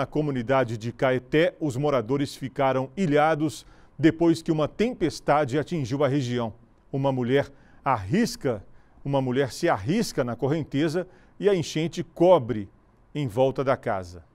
Na comunidade de Caeté, os moradores ficaram ilhados depois que uma tempestade atingiu a região. Uma mulher arrisca, uma mulher se arrisca na correnteza e a enchente cobre em volta da casa.